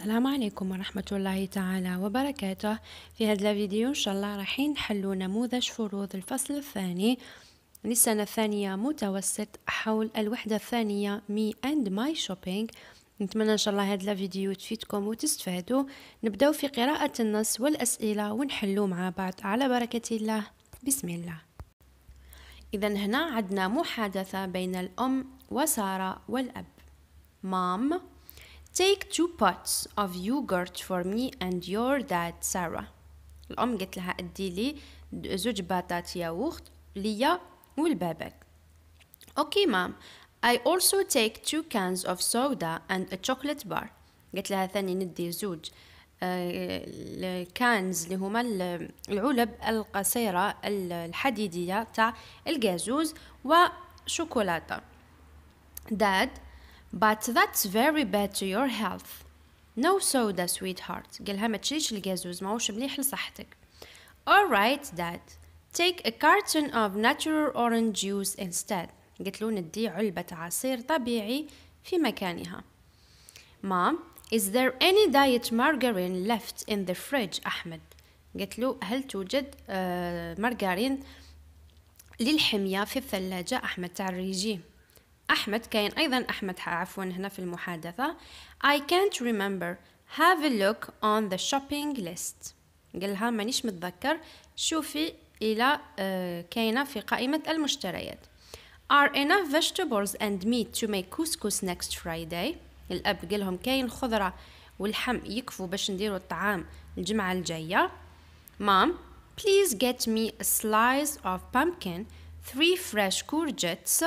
السلام عليكم ورحمة الله تعالى وبركاته في هذا الفيديو إن شاء الله رحين نحلو نموذج فروض الفصل الثاني للسنة الثانية متوسط حول الوحدة الثانية مي أند ماي شوبينج نتمنى إن شاء الله هذا الفيديو تفيدكم وتستفادوا نبدأ في قراءة النص والأسئلة ونحلو مع بعض على بركة الله بسم الله إذا هنا عندنا محادثة بين الأم وسارة والأب مام Take two pots of yogurt for me and your dad Sarah. الأم قلت لها أدي لي زوج باتات ياوخت ليا والباباك. أوكي mom, I also take two cans of soda and a chocolate bar. قلت لها ثاني ندي زوج آه، الكانز اللي هما العلب القصيرة الحديدية تاع الجازوز وشوكولاتة. Dad, But that's very bad to your health. No soda, sweetheart. قالها ما تشريش الجازوز ماهوش مليح لصحتك. Alright, dad. Take a carton of natural orange juice instead. قلت له ندي علبة عصير طبيعي في مكانها. Mom, is there any diet margarine left in the fridge, أحمد؟ قلت له هل توجد مارغرين للحمية في الثلاجة أحمد تعريجي أحمد كاين أيضا أحمد عفوا هنا في المحادثة I can't remember have a look on the shopping list قالها مانيش متذكر شوفي إلى كاينة في قائمة المشتريات Are enough vegetables and meat to make couscous next Friday الأب قالهم كاين خضرة والحم يكفوا باش نديروا الطعام الجمعة الجاية Mom please get me a slice of pumpkin three fresh courgettes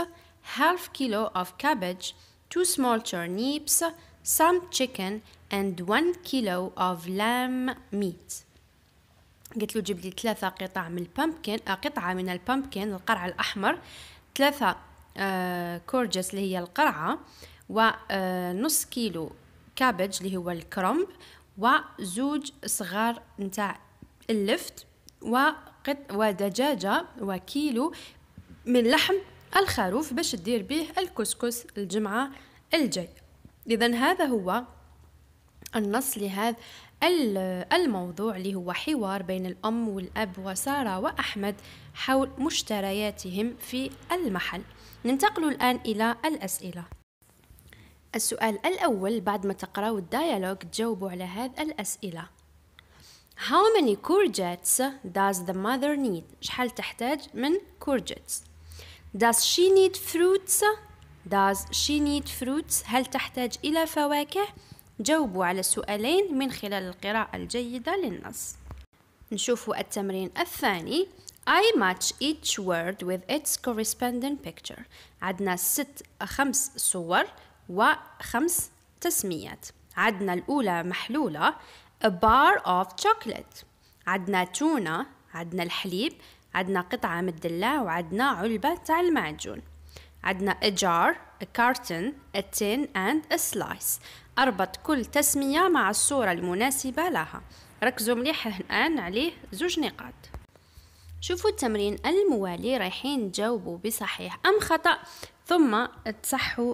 half kilo of cabbage, two small turnips, some chicken and one kilo of lamb meat. قلت له جيب لي ثلاثة قطع من البامبكن آه، قطعة من البامبكن القرع الأحمر ثلاثة كورجس آه، اللي هي القرعة ونص آه، كيلو كابج اللي هو الكرمب وزوج صغار نتاع اللفت وقط ودجاجة وكيلو من لحم الخروف باش دير به الكسكس الجمعة الجاية إذا هذا هو النص لهذا الموضوع اللي هو حوار بين الأم والأب وسارة وأحمد حول مشترياتهم في المحل ننتقل الآن إلى الأسئلة السؤال الأول بعد ما تقرأوا الديالوج تجاوبوا على هذه الأسئلة How many courgettes does the mother need؟ شحال تحتاج من courgettes؟ Does she need fruits? Does she need fruits? هل تحتاج إلى فواكه؟ جاوبوا على السؤالين من خلال القراءة الجيدة للنص نشوف التمرين الثاني I match each word with its corresponding picture عندنا ست خمس صور وخمس تسميات عندنا الأولى محلولة a bar of chocolate عندنا تونة عندنا الحليب عندنا قطعة مدلة وعندنا علبة تاع المعجون عندنا a jar, a carton, a tin and a slice أربط كل تسمية مع الصورة المناسبة لها ركزوا مليح الآن عليه زوج نقاط شوفوا التمرين الموالي رايحين تجاوبوا بصحيح أم خطأ ثم تصحوا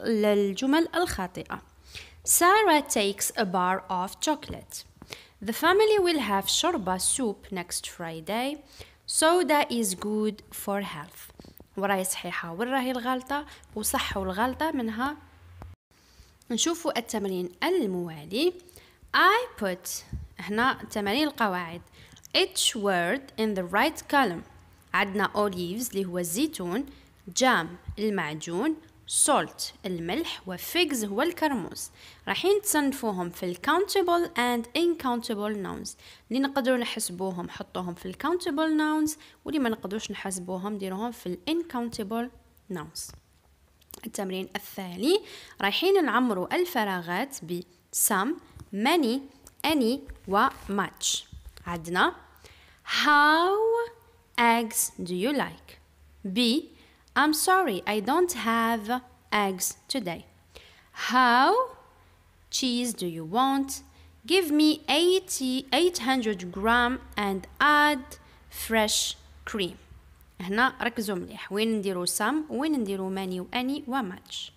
الجمل الخاطئة Sarah takes a bar of chocolate The family will have شربة soup next Friday soda is good for health وراي صحيحة وراهي الغلطة وصح والغلطة منها نشوفوا التمرين الموالي I put هنا تمارين القواعد each word in the right column عندنا olives اللي هو الزيتون جام المعجون salt الملح و figs هو الكرموز رايحين تصنفوهم في countable and incountable nouns اللي نقدروا نحسبوهم حطوهم في countable nouns واللي ما نقدروش نحسبوهم ديروهم في incountable nouns التمرين الثاني رايحين نعمروا الفراغات ب some many any و much عندنا how eggs do you like B I'm sorry, I don't have eggs today. How cheese do you want? Give me 80, 800 جرام and add fresh cream. هنا ركزوا مليح وين نديرو some وين نديرو many و any و much.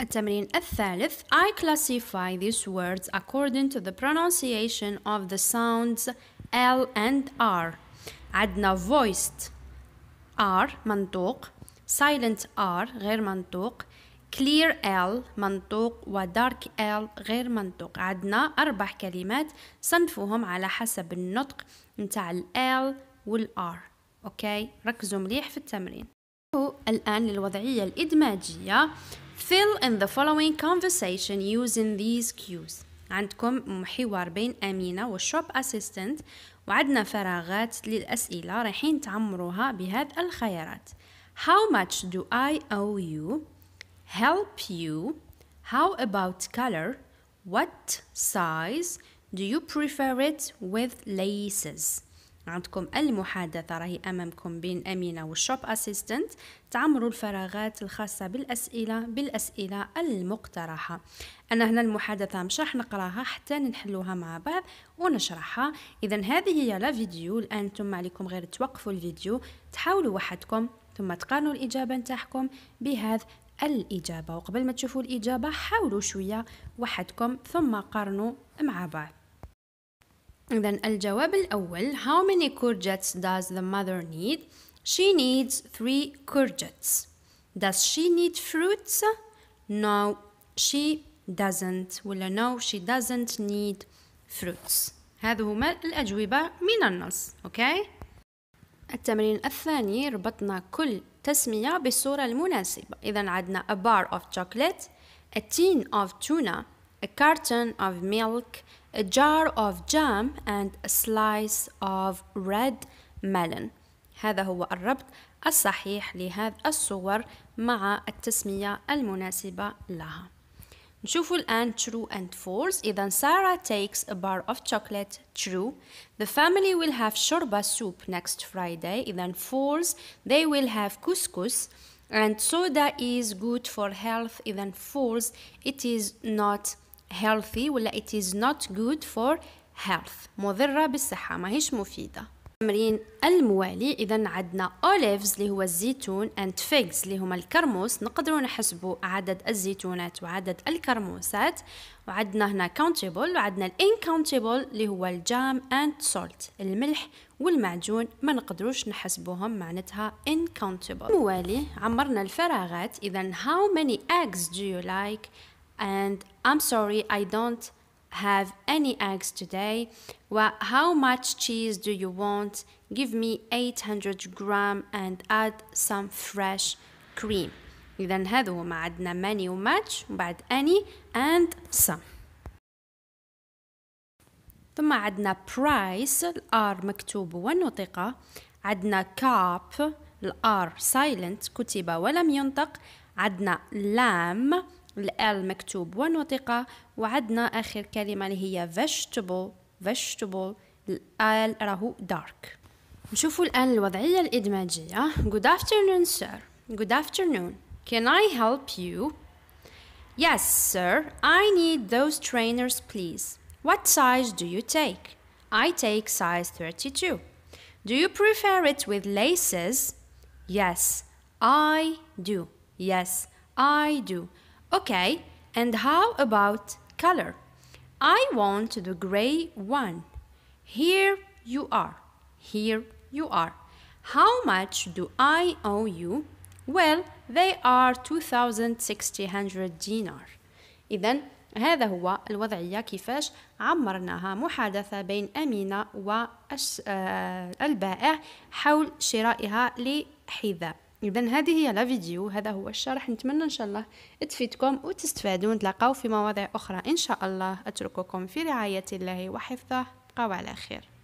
التمرين الثالث I classify these words according to the pronunciation of the sounds L and R. عندنا voiced R منطوق silent R غير منطوق clear L منطوق ودارك L غير منطوق عندنا أربع كلمات صنفوهم على حسب النطق متاع ال L وال R أوكي ركزوا مليح في التمرين الآن للوضعية الإدماجية fill in the following conversation using these cues عندكم حوار بين أمينة والشوب أسيستنت وعندنا فراغات للأسئلة رايحين تعمروها بهذه الخيارات How much do I owe you? Help you? How about color? What size? Do you prefer it with laces? عندكم المحادثة راهي أمامكم بين أمينة والشوب أسيستنت تعمروا الفراغات الخاصة بالأسئلة بالأسئلة المقترحة أنا هنا المحادثة مش راح نقراها حتى نحلوها مع بعض ونشرحها إذا هذه هي لا فيديو الآن أنتم عليكم غير توقفوا الفيديو تحاولوا وحدكم ثم تقارنوا الإجابة نتاعكم بهذا الإجابة وقبل ما تشوفوا الإجابة حاولوا شوية وحدكم ثم قارنوا مع بعض إذا الجواب الأول How many courgettes does the mother need? She needs three courgettes. Does she need fruits? No, she doesn't ولا no she doesn't need fruits. هذو هما الأجوبة من النص أوكي okay? التمرين الثاني ربطنا كل تسمية بالصورة المناسبة إذا عدنا a bar of chocolate a tin of tuna a carton of milk a jar of jam and a slice of red melon هذا هو الربط الصحيح لهذه الصور مع التسمية المناسبة لها نشوفوا الآن true and false إذا Sarah takes a bar of chocolate true the family will have shorba soup next Friday إذا false they will have couscous and soda is good for health إذا false it is not healthy ولا it is not good for health مضرة بالصحة ماهيش مفيدة التمرين الموالي اذا عندنا اوليفز اللي هو الزيتون اند فيجز اللي هما الكرموس نقدروا نحسبوا عدد الزيتونات وعدد الكرموسات وعندنا هنا كاونتيبل وعندنا الانكاونتبل اللي هو الجام اند سولت الملح والمعجون ما نقدروش نحسبوهم معناتها انكاونتبل موالي عمرنا الفراغات اذا how many eggs do you like and I'm sorry I don't have any eggs today? Well, how much cheese do you want? Give me 800 gram and add some fresh cream. إذا هذا هو ما عندنا many much وبعد any and some. ثم عندنا price r مكتوب ونطق عندنا cup r silent كتب ولم ينطق عندنا lamb الال مكتوب ونطق وعدنا اخر كلمه اللي هي vegetable vegetable الال راهو dark نشوفوا الان الوضعيه الادماجيه good afternoon sir good afternoon can i help you yes sir i need those trainers please what size do you take i take size 32 do you prefer it with laces yes i do yes i do Okay, and how about color? I want the gray one. Here you are. Here you are. How much do I owe you? Well, they are 2600 dinar. إذن هذا هو الوضعية كيفاش عمرناها محادثة بين أمينة والبائع حول شرائها لحذاء اذا هذه هي لا فيديو هذا هو الشرح نتمنى ان شاء الله تفيدكم وتستفادوا نتلاقاو في مواضيع اخرى ان شاء الله اترككم في رعايه الله وحفظه بقاو على خير